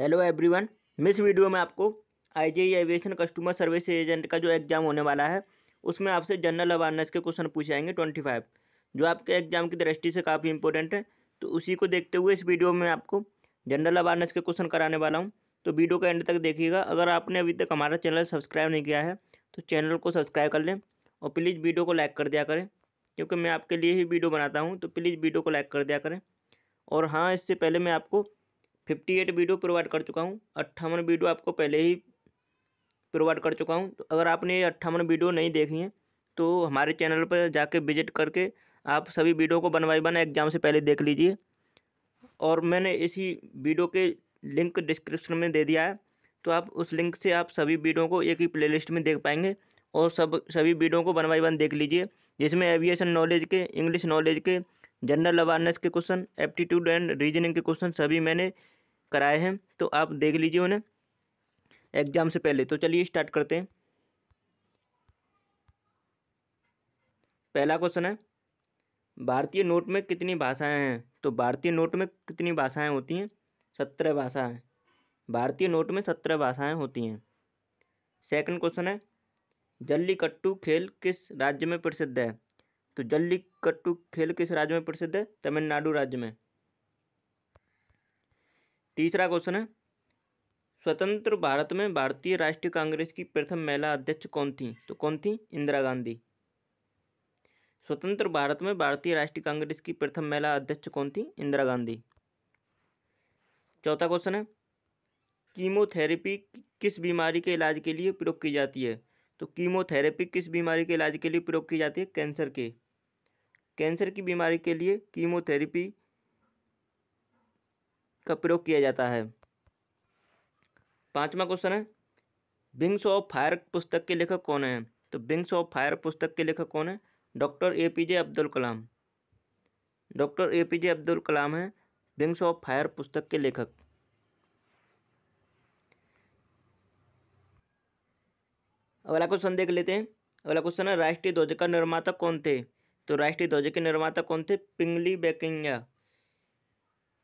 hello everyone miss video में आपको I G aviation customer service agent का जो एग्ज़ाम होने वाला है उसमें आपसे जनरल अवेयरनेस के क्वेश्चन पूछे जाएंगे ट्वेंटी फाइव जो आपके एग्ज़ाम की दृष्टि से काफ़ी इंपॉर्टेंट है तो उसी को देखते हुए इस वीडियो में आपको जनरल अवेयरनेस के क्वेश्चन कराने वाला हूँ तो वीडियो का एंड तक देखिएगा अगर आपने अभी तक हमारा चैनल सब्सक्राइब नहीं किया है तो चैनल को सब्सक्राइब कर लें और प्लीज़ वीडियो को लाइक कर दिया करें क्योंकि मैं आपके लिए ही वीडियो बनाता हूँ तो प्लीज़ वीडियो को लाइक कर दिया करें और हाँ इससे पहले मैं आपको फिफ्टी एट वीडियो प्रोवाइड कर चुका हूँ अट्ठावन वीडियो आपको पहले ही प्रोवाइड कर चुका हूँ तो अगर आपने ये अट्ठावन वीडियो नहीं देखी हैं तो हमारे चैनल पर जाके विजिट करके आप सभी वीडियो को बनवाई बाई एग्जाम से पहले देख लीजिए और मैंने इसी वीडियो के लिंक डिस्क्रिप्शन में दे दिया है तो आप उस लिंक से आप सभी वीडियो को एक ही प्लेलिस्ट में देख पाएंगे और सब सभी वीडियो को बनवाई बन वन देख लीजिए जिसमें एविएशन नॉलेज के इंग्लिश नॉलेज के जनरल अवेयरनेस के क्वेश्चन एप्टीट्यूड एंड रीजनिंग के क्वेश्चन सभी मैंने कराए हैं तो आप देख लीजिए उन्हें एग्ज़ाम से पहले तो चलिए स्टार्ट करते हैं पहला क्वेश्चन है भारतीय नोट में कितनी भाषाएं हैं तो भारतीय नोट में कितनी भाषाएं होती हैं सत्रह भाषाएं भारतीय नोट में सत्रह भाषाएं होती हैं सेकंड क्वेश्चन है जल्लीकट्टू खेल किस राज्य में प्रसिद्ध है तो जल्लीकट्टू खेल किस राज्य में प्रसिद्ध है तमिलनाडु राज्य में तीसरा क्वेश्चन है स्वतंत्र भारत में भारतीय राष्ट्रीय कांग्रेस की प्रथम महिला अध्यक्ष कौन थी तो कौन थी इंदिरा गांधी स्वतंत्र भारत में भारतीय राष्ट्रीय कांग्रेस की प्रथम महिला अध्यक्ष कौन थी इंदिरा गांधी चौथा क्वेश्चन है कीमोथेरेपी किस बीमारी के इलाज के लिए प्रयोग की जाती है तो कीमोथेरेपी किस बीमारी के इलाज के लिए प्रयोग की जाती है कैंसर के कैंसर की बीमारी के लिए कीमोथेरेपी का प्रयोग किया जाता है पांचवा क्वेश्चन है विंग्स ऑफ फायर पुस्तक के लेखक कौन है तो विंग्स ऑफ फायर पुस्तक के लेखक कौन है doctor A P J Abdul Kalam doctor A P J Abdul Kalam है विंग्स ऑफ फायर पुस्तक के लेखक अगला क्वेश्चन देख लेते हैं अगला क्वेश्चन है राष्ट्रीय ध्वज का निर्माता कौन थे तो राष्ट्रीय ध्वज के निर्माता कौन थे पिंगली बैकिंगा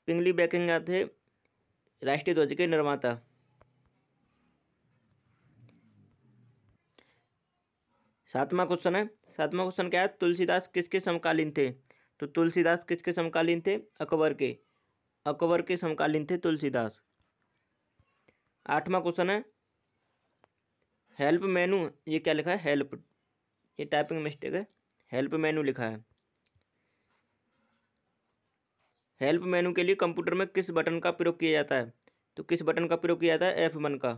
पिंगली बैकिंग थे राष्ट्रीय ध्वज के निर्माता सातवां क्वेश्चन है सातवां क्वेश्चन क्या है तुलसीदास किसके समकालीन थे तो तुलसीदास किसके समकालीन थे अकबर के अकबर के समकालीन थे तुलसीदास आठवां क्वेश्चन है हेल्प मेनू ये क्या लिखा है हेल्प ये टाइपिंग मिस्टेक है हेल्प मेनू लिखा है हेल्प मेनू के लिए कंप्यूटर में किस बटन का प्रयोग किया जाता है तो किस बटन का प्रयोग किया जाता है एफ़ वन का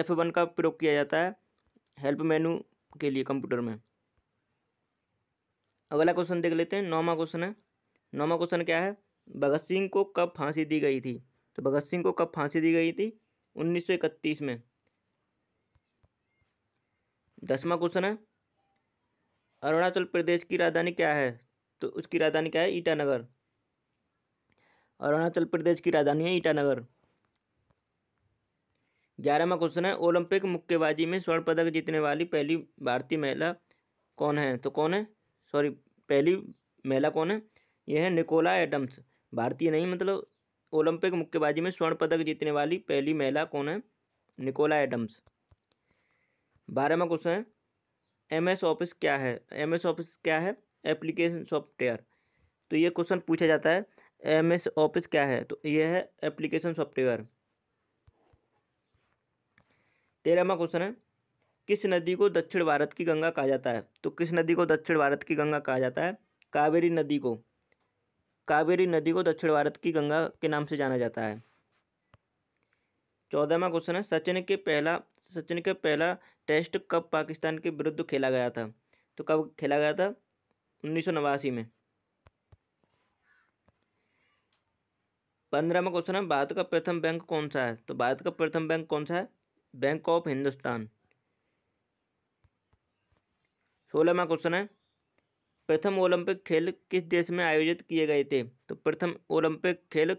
एफ़ वन का प्रयोग किया जाता है हेल्प मेनू के लिए कंप्यूटर में अगला क्वेश्चन देख लेते हैं नौवा क्वेश्चन है नौवा क्वेश्चन क्या है भगत सिंह को कब फांसी दी गई थी तो भगत सिंह को कब फांसी दी गई थी 1931 में दसवा क्वेश्चन है अरुणाचल प्रदेश की राजधानी क्या है तो उसकी राजधानी क्या है ईटानगर अरुणाचल प्रदेश की राजधानी है ईटानगर ग्यारहवा क्वेश्चन है ओलंपिक मुक्केबाजी में स्वर्ण पदक जीतने वाली पहली भारतीय महिला कौन है तो कौन है सॉरी पहली महिला कौन है यह है निकोला एडम्स भारतीय नहीं मतलब ओलंपिक मुक्केबाजी में स्वर्ण पदक जीतने वाली पहली महिला कौन है निकोला एडम्स बारहवा क्वेश्चन है एम एस ऑफिस क्या है एम एस ऑफिस क्या है एप्लीकेशन सॉफ्टवेयर तो ये क्वेश्चन पूछा जाता है एम एस ऑफिस क्या है तो यह है एप्लीकेशन सॉफ्टवेयर तेरहवा क्वेश्चन है किस नदी को दक्षिण भारत की गंगा कहा जाता है तो किस नदी को दक्षिण भारत की गंगा कहा जाता है कावेरी नदी को कावेरी नदी को दक्षिण भारत की गंगा के नाम से जाना जाता है चौदहवा क्वेश्चन है सचिन के पहला सचिन का पहला टेस्ट कब पाकिस्तान के विरुद्ध खेला गया था तो कब खेला गया था उन्नीस में पंद्रहवा क्वेश्चन है भारत का प्रथम बैंक कौन सा है तो भारत का प्रथम बैंक कौन सा है बैंक ऑफ हिंदुस्तान सोलहवा क्वेश्चन है प्रथम ओलंपिक खेल किस देश में आयोजित किए गए थे तो प्रथम ओलंपिक खेल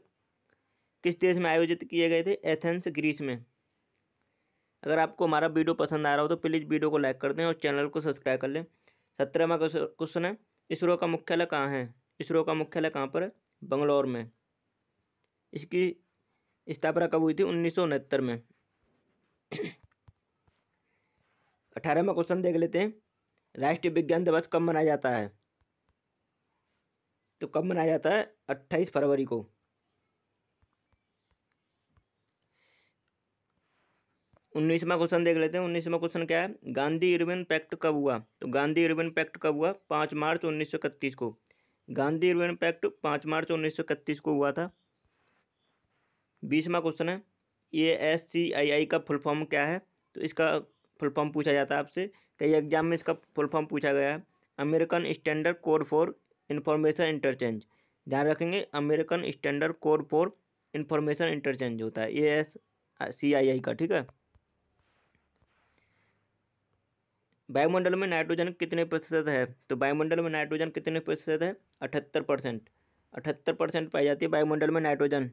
किस देश में आयोजित किए गए थे एथेंस ग्रीस में अगर आपको हमारा वीडियो पसंद आ रहा हो तो प्लीज़ वीडियो को लाइक कर दें और चैनल को सब्सक्राइब कर लें सत्रहवा क्वेश्चन है इसरो का मुख्यालय कहाँ है इसरो का मुख्यालय कहाँ पर है बंगलौर में इसकी स्थापना कब हुई थी उन्नीस में अठारहवा क्वेश्चन देख लेते हैं राष्ट्रीय विज्ञान दिवस कब मनाया जाता है तो कब मनाया जाता है अट्ठाईस फरवरी को उन्नीसवा क्वेश्चन देख लेते हैं उन्नीसवा क्वेश्चन क्या है गांधी इरविन पैक्ट कब हुआ तो गांधी इरविन पैक्ट कब हुआ पाँच मार्च उन्नीस को गांधी इरविन पैक्ट पाँच मार्च उन्नीस को हुआ था बीसवा क्वेश्चन है ए एस सी आई आई का फुल फॉर्म क्या है तो इसका फुल फॉर्म पूछा जाता है आपसे कई एग्जाम में इसका फुल फॉर्म पूछा गया है American standard code for information interchange ध्यान रखेंगे American standard code for information interchange होता है ए एस सी आई आई का ठीक है वायुमंडल में नाइट्रोजन कितने प्रतिशत है तो वायुमंडल में नाइट्रोजन कितने प्रतिशत है अठहत्तर परसेंट अठहत्तर परसेंट पाई जाती है वायुमंडल में नाइट्रोजन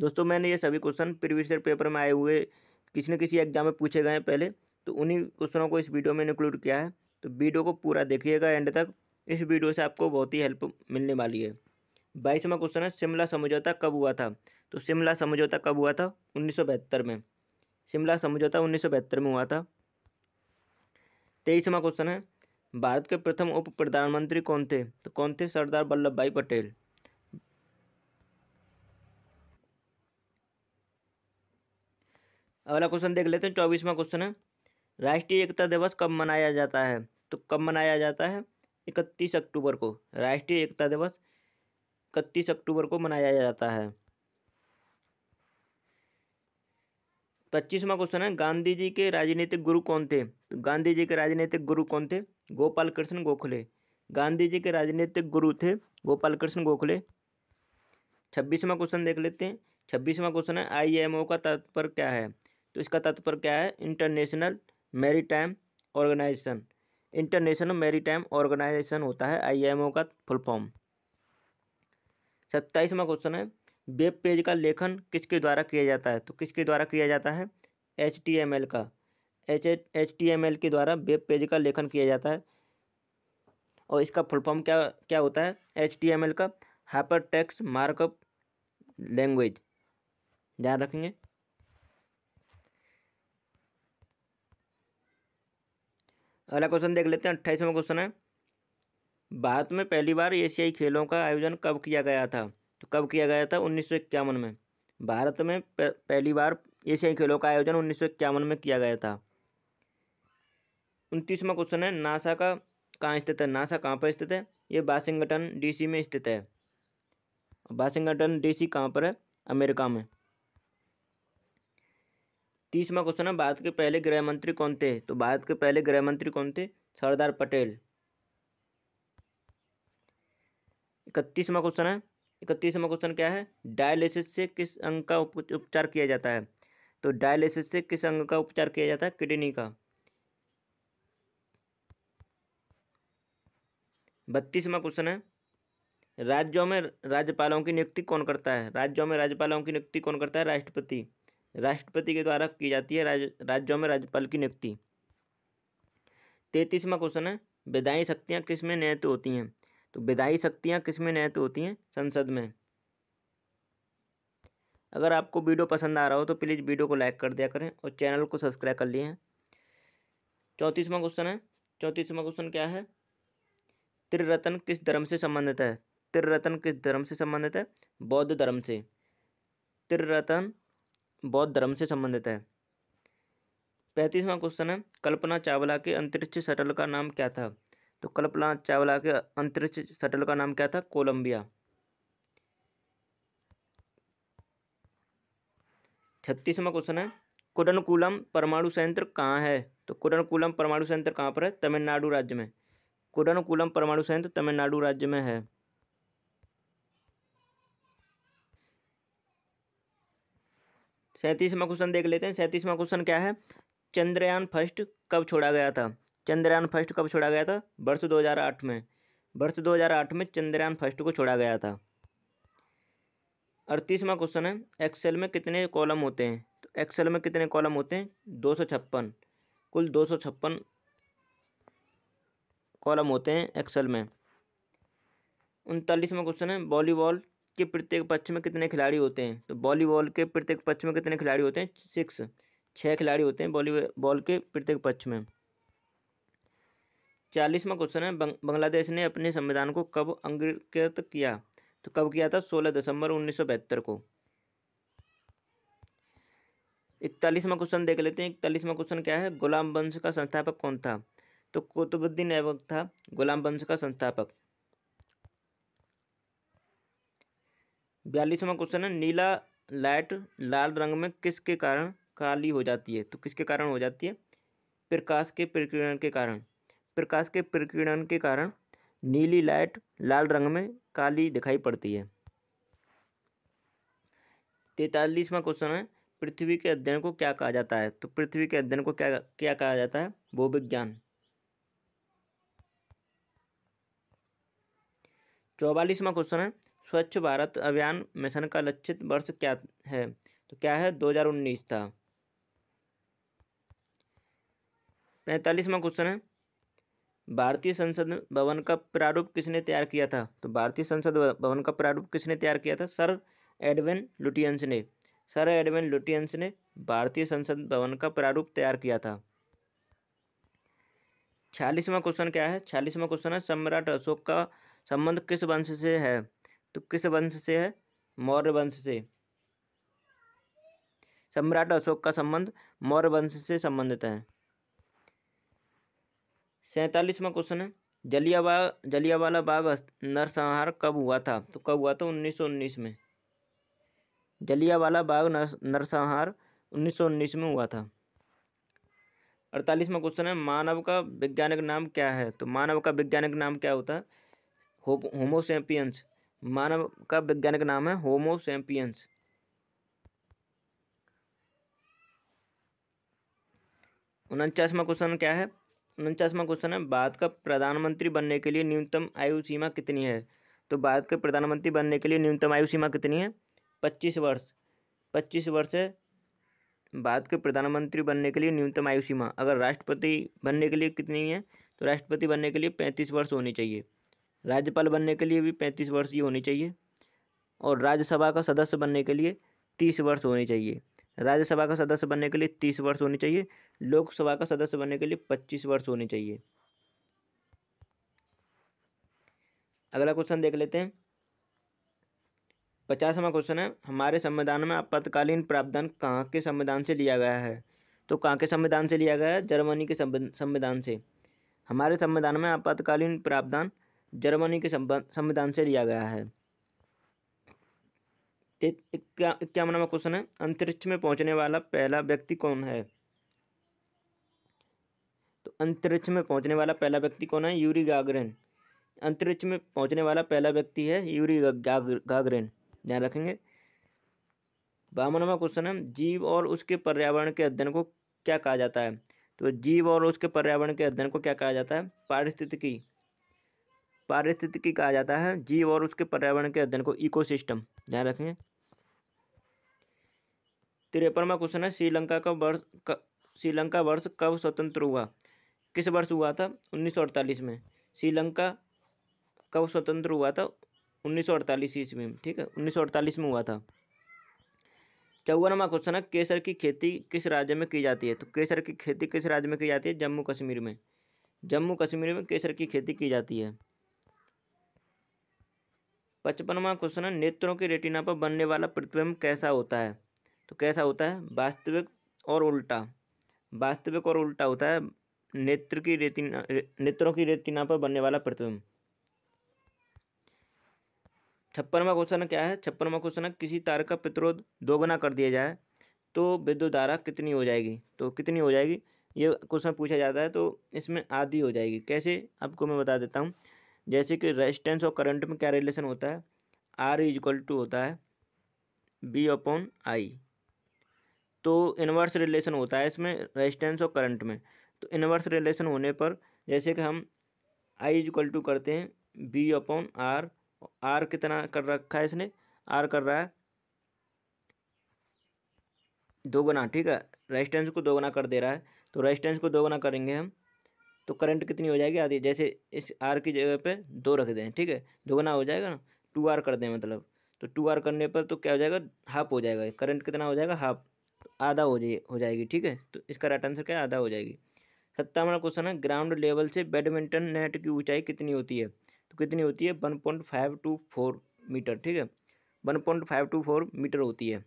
दोस्तों मैंने ये सभी क्वेश्चन प्रीवियस ईयर पेपर में आए हुए किसी न किसी एग्जाम में पूछे गए हैं पहले तो उन्हीं क्वेश्चनों को इस वीडियो में इंक्लूड किया है तो वीडियो को पूरा देखिएगा एंड तक इस वीडियो से आपको बहुत ही हेल्प मिलने वाली है बाईसवां क्वेश्चन है शिमला समझौता कब हुआ था तो शिमला समझौता कब हुआ था उन्नीस में शिमला समझौता उन्नीस में हुआ था तेईसवा क्वेश्चन है भारत के प्रथम उप प्रधानमंत्री कौन थे तो कौन थे सरदार वल्लभ भाई पटेल अगला क्वेश्चन देख लेते हैं चौबीसवा क्वेश्चन है राष्ट्रीय एकता दिवस कब मनाया जाता है तो कब मनाया जाता है इकतीस अक्टूबर को राष्ट्रीय एकता दिवस इकतीस अक्टूबर को मनाया जाता है पच्चीसवा क्वेश्चन है गांधी जी के राजनीतिक गुरु कौन थे तो गांधी जी के राजनीतिक गुरु कौन थे गोपाल कृष्ण गोखले गांधी जी के राजनीतिक गुरु थे गोपाल कृष्ण गोखले छब्बीसवा क्वेश्चन देख लेते हैं छब्बीसवा क्वेश्चन है आईएमओ का तात्पर्य क्या है तो इसका तत्पर क्या है international maritime organization international maritime organization होता है आईएमओ का फुल फॉर्म सत्ताईसवा क्वेश्चन है वेब पेज का लेखन किसके द्वारा किया जाता है तो किसके द्वारा किया जाता है एच टी एम एल का H H T M L के द्वारा वेब पेज का लेखन किया जाता है और इसका फुल फॉर्म क्या क्या होता है एच टी एम एल का हाइपर टेक्स मार्कअप लैंग्वेज ध्यान रखेंगे अगला क्वेश्चन देख लेते हैं अट्ठाईसवां क्वेश्चन है भारत में पहली बार एशियाई खेलों का आयोजन कब किया गया था तो कब किया गया था उन्नीस में भारत में पहली बार एशियाई खेलों का आयोजन उन्नीस में किया गया था उनतीसवा क्वेश्चन है नासा का कहाँ स्थित है नासा कहाँ पर स्थित है ये वाशिंगटन डीसी में स्थित है वाशिंगटन डीसी कहाँ पर है अमेरिका में तीसवा क्वेश्चन है भारत के पहले गृह मंत्री कौन थे तो भारत के पहले गृह मंत्री कौन थे सरदार पटेल इकतीसवा क्वेश्चन है इकतीसवा क्वेश्चन क्या है डायलिसिस से किस अंग का उपचार किया जाता है तो डायलिसिस से किस अंग का उपचार किया जाता है किडनी का बत्तीसवा क्वेश्चन है राज्यों में राज्यपालों की नियुक्ति कौन करता है राज्यों में राज्यपालों की नियुक्ति कौन करता है राष्ट्रपति राष्ट्रपति के द्वारा की जाती है राज, राज्यों में राज्यपाल की नियुक्ति तैतीसवा क्वेश्चन है विधायी शक्तियाँ किस में निहित होती हैं तो विधायी शक्तियाँ किस में निहित होती हैं संसद में अगर आपको वीडियो पसंद आ रहा हो तो प्लीज़ वीडियो को लाइक कर दिया करें और चैनल को सब्सक्राइब कर लिए हैं चौंतीसवा क्वेश्चन है चौंतीसवा क्वेश्चन क्या है त्रिरत्न किस धर्म से संबंधित है त्रिरत्न किस धर्म से संबंधित है बौद्ध धर्म से त्रिरत्न बौद्ध धर्म से संबंधित है पैंतीसवा क्वेश्चन है कल्पना चावला के अंतरिक्ष शटल का नाम क्या था तो कल्पना चावला के अंतरिक्ष शटल का नाम क्या था कोलंबिया छत्तीसवा क्वेश्चन है कुडनकुलम परमाणु संयंत्र कहाँ है तो कुडनकुलम परमाणु संयंत्र कहाँ पर है तमिलनाडु राज्य में कुडनकुलम परमाणु संयंत्र तमिलनाडु राज्य में है सैंतीसवा क्वेश्चन देख लेते हैं सैंतीसवा क्वेश्चन क्या है चंद्रयान फर्स्ट कब छोड़ा गया था चंद्रयान फर्स्ट कब छोड़ा गया था वर्ष आठ में वर्ष आठ में चंद्रयान फर्स्ट को छोड़ा गया था अड़तीसवा क्वेश्चन है एक्सेल में कितने कॉलम होते हैं तो एक्सेल में कितने कॉलम होते हैं दो सौ छप्पन कुल दो सौ छप्पन कॉलम होते हैं एक्सेल में उनतालीसवा क्वेश्चन है वॉलीबॉल के प्रत्येक पक्ष में कितने खिलाड़ी होते हैं तो वॉलीबॉल के प्रत्येक पक्ष में कितने खिलाड़ी होते हैं सिक्स छः खिलाड़ी होते हैं वॉलीबॉल के प्रत्येक पक्ष में चालीसवा क्वेश्चन है बांग्लादेश ने अपने संविधान को कब अंगीकृत किया तो कब किया था सोलह दिसंबर उन्नीस को इकतालीसवा क्वेश्चन देख लेते हैं इकतालीसवा क्वेश्चन क्या है गुलाम वंश का संस्थापक कौन था तो कुतुबुद्दीन ऐबक था गुलाम वंश का संस्थापक बयालीसवां क्वेश्चन है नीला लाइट लाल रंग में किसके कारण काली हो जाती है तो किसके कारण हो जाती है प्रकाश के प्रकीर्णन के कारण प्रकाश के प्रकीर्णन के कारण नीली लाइट लाल रंग में काली दिखाई पड़ती है तैतालीसवां क्वेश्चन है पृथ्वी के अध्ययन को क्या कहा जाता है तो पृथ्वी के अध्ययन को क्या क्या कहा जाता है विज्ञान चौवालीसवा क्वेश्चन है स्वच्छ भारत अभियान मिशन का लक्षित वर्ष क्या है तो क्या है 2019 था पैंतालीसवा क्वेश्चन है भारतीय संसद भवन का प्रारूप किसने तैयार किया था तो भारतीय संसद भवन का प्रारूप किसने तैयार किया था सर एडविन लुटियंस ने सर एडविन लुटियंस ने भारतीय संसद भवन का प्रारूप तैयार किया था छियालीसवां क्वेश्चन क्या है छियालीसवां क्वेश्चन है सम्राट अशोक का संबंध किस वंश से है तो किस वंश से है मौर्य वंश से सम्राट अशोक का संबंध मौर्य वंश से संबंधित है सैतालीसवा क्वेश्चन है जलियावा जलियावाला बाग नरसंहार कब हुआ था तो कब हुआ था 1919 में जलियावाला बाग नरसंहार 1919 में हुआ था अड़तालीसवा क्वेश्चन है मानव का वैज्ञानिक नाम क्या है तो मानव का वैज्ञानिक नाम क्या होता है होमोसेपियंस मानव का वैज्ञानिक नाम है होमो सेम्पियंस उनचासवा क्वेश्चन क्या है उनचासवा क्वेश्चन है भारत का प्रधानमंत्री बनने के लिए न्यूनतम आयु सीमा कितनी है तो भारत के प्रधानमंत्री बनने के लिए न्यूनतम आयु सीमा कितनी है पच्चीस वर्ष पच्चीस वर्ष है भारत के प्रधानमंत्री बनने के लिए न्यूनतम आयु सीमा अगर राष्ट्रपति बनने के लिए कितनी है तो राष्ट्रपति बनने के लिए पैंतीस वर्ष होनी चाहिए राज्यपाल बनने के लिए भी पैंतीस वर्ष की होनी चाहिए और राज्यसभा का सदस्य बनने के लिए तीस वर्ष होनी चाहिए राज्यसभा का सदस्य बनने के लिए तीस वर्ष होनी चाहिए लोकसभा का सदस्य बनने के लिए पच्चीस वर्ष होनी चाहिए अगला क्वेश्चन देख लेते हैं पचासवा क्वेश्चन है हमारे संविधान में आपातकालीन प्रावधान कहाँ के संविधान से लिया गया है तो कहाँ के संविधान से लिया गया है जर्मनी के संविधान से हमारे संविधान में आपातकालीन प्रावधान जर्मनी के संविधान से लिया गया है इक्यावनवा क्वेश्चन है अंतरिक्ष में पहुंचने वाला पहला व्यक्ति कौन है तो अंतरिक्ष में पहुंचने वाला पहला व्यक्ति कौन है यूरी गागरेन अंतरिक्ष में पहुंचने वाला पहला व्यक्ति है यूरी गागरेन ध्यान रखेंगे बावनवा क्वेश्चन है जीव और उसके पर्यावरण के अध्ययन को क्या कहा जाता है तो जीव और उसके पर्यावरण के अध्ययन को क्या कहा जाता है पारिस्थितिकी पारिस्थितिकी कहा जाता है जीव और उसके पर्यावरण के अध्ययन को इकोसिस्टम ध्यान रखें तिरपनवा क्वेश्चन है श्रीलंका का वर्ष श्रीलंका वर्ष कब स्वतंत्र हुआ किस वर्ष हुआ था 1948 में श्रीलंका कब स्वतंत्र हुआ था 1948 ईस्वी में ठीक है 1948 में हुआ था चौवनवा क्वेश्चन है केसर की खेती किस राज्य में की जाती है तो केसर की खेती किस राज्य में की जाती है जम्मू कश्मीर में जम्मू कश्मीर में केसर की खेती की जाती है पचपनवा क्वेश्चन है नेत्रों के रेटिना पर बनने वाला प्रतिबिंब कैसा होता है तो कैसा होता है वास्तविक और उल्टा वास्तविक और उल्टा होता है नेत्र की रेटिना नेत्रों की रेटिना पर बनने वाला प्रतिबिंब छप्पनवा क्वेश्चन क्या है छप्पनवा क्वेश्चन है किसी तार का प्रतिरोध दोगुना कर दिया जाए तो विद्युत धारा कितनी हो जाएगी तो कितनी हो जाएगी ये क्वेश्चन पूछा जाता है तो इसमें आधी हो जाएगी कैसे आपको मैं बता देता हूँ जैसे कि रेजिस्टेंस और करंट में क्या रिलेशन होता है आर इज इक्वल टू होता है बी अपॉन आई तो इन्वर्स रिलेशन होता है इसमें रेजिस्टेंस और करंट में तो इन्वर्स रिलेशन होने पर जैसे कि हम आई इज इक्वल टू करते हैं बी अपॉन आर आर कितना कर रखा है इसने आर कर रहा है दोगुना ठीक है रेजिस्टेंस को दोगुना कर दे रहा है तो रेजिस्टेंस को दोगुना करेंगे हम तो करंट कितनी हो जाएगी आधी जैसे इस आर की जगह पे दो रख दें ठीक है दोगुना हो जाएगा ना टू आर कर दें मतलब तो टू आर करने पर तो क्या हो जाएगा हाफ हो जाएगा करंट कितना हो जाएगा हाफ तो आधा हो जाए हो जाएगी ठीक है तो इसका राइट आंसर क्या है आधा हो जाएगी सत्तावन क्वेश्चन है ग्राउंड लेवल से बैडमिंटन नेट की ऊँचाई कितनी होती है तो कितनी होती है one point five two four metre ठीक है one point five two four metre होती है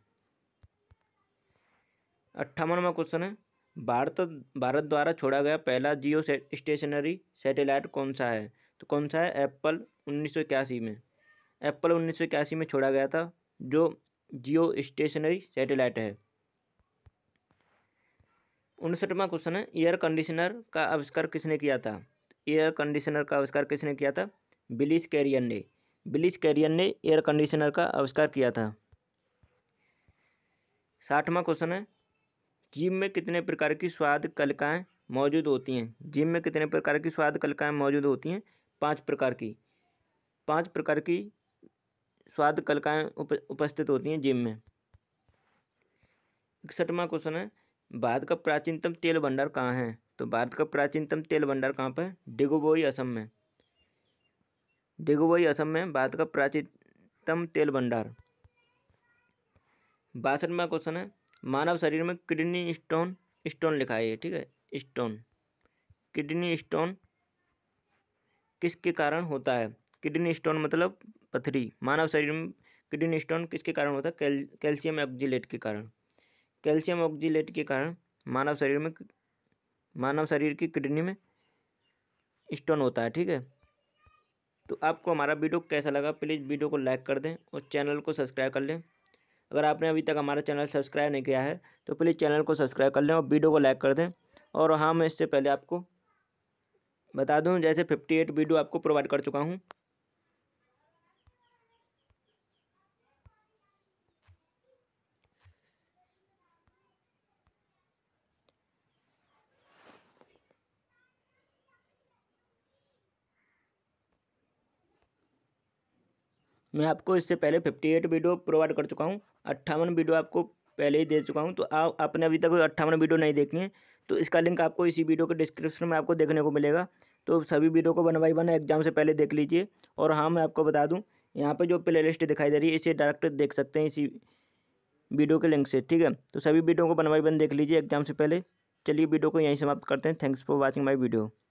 अट्ठावनवा क्वेश्चन है भारत भारत द्वारा छोड़ा गया पहला जियो स्टेशनरी सैटेलाइट कौन सा है तो कौन सा है एप्पल उन्नीस में एप्पल उन्नीस में छोड़ा गया था जो जियो स्टेशनरी सैटेलाइट है उनसठवा क्वेश्चन है एयर कंडीशनर का आविष्कार किसने किया था एयर कंडीशनर का आविष्कार किसने किया था बिलिस कैरियन ने बिलिस कैरियन ने एयर कंडीशनर का आविष्कार किया था साठवा क्वेश्चन है जिम में कितने प्रकार की स्वाद कलकाएँ मौजूद होती हैं जिम में कितने प्रकार की स्वाद कलकाएँ मौजूद होती हैं पाँच प्रकार की पाँच प्रकार की स्वाद कलकाएँ उप, उपस्थित होती हैं जिम में इकसठवा क्वेश्चन है भारत का प्राचीनतम तेल भंडार कहाँ है तो भारत का प्राचीनतम तेल भंडार कहाँ पर डिगोबोई असम में डिगोबोई असम में भारत का प्राचीनतम तेल भंडार बासठवा क्वेश्चन है मानव शरीर में किडनी स्टोन स्टोन लिखा है ठीक है स्टोन किडनी स्टोन किसके कारण होता है किडनी स्टोन मतलब पथरी मानव शरीर में किडनी स्टोन किसके कारण होता है कैल, कैल्शियम ऑक्जिलेट के कारण कैल्शियम ऑक्जिलेट के कारण मानव शरीर में मानव शरीर की किडनी में स्टोन होता है ठीक है तो आपको हमारा वीडियो कैसा लगा प्लीज़ वीडियो को लाइक कर दें और चैनल को सब्सक्राइब कर लें अगर आपने अभी तक हमारा चैनल सब्सक्राइब नहीं किया है तो प्लीज़ चैनल को सब्सक्राइब कर लें और वीडियो को लाइक कर दें और हाँ मैं इससे पहले आपको बता दूँ जैसे फिफ्टी एट वीडियो आपको प्रोवाइड कर चुका हूँ मैं आपको इससे पहले फिफ्टी एट वीडियो प्रोवाइड कर चुका हूँ अट्ठावन वीडियो आपको पहले ही दे चुका हूँ तो आप आपने अभी तक अट्ठावन वीडियो नहीं देखी है तो इसका लिंक आपको इसी वीडियो के डिस्क्रिप्शन में आपको देखने को मिलेगा तो सभी वीडियो को वन बाई वन एग्जाम से पहले देख लीजिए और हाँ मैं आपको बता दूँ यहाँ पर जो प्ले दिखाई दे रही है इसे डायरेक्ट देख सकते हैं इसी वीडियो के लिंक से ठीक है तो सभी वीडियो को बनवाई बाई देख लीजिए एग्जाम से पहले चलिए वीडियो को यहीं समाप्त करते हैं thanks for watching my video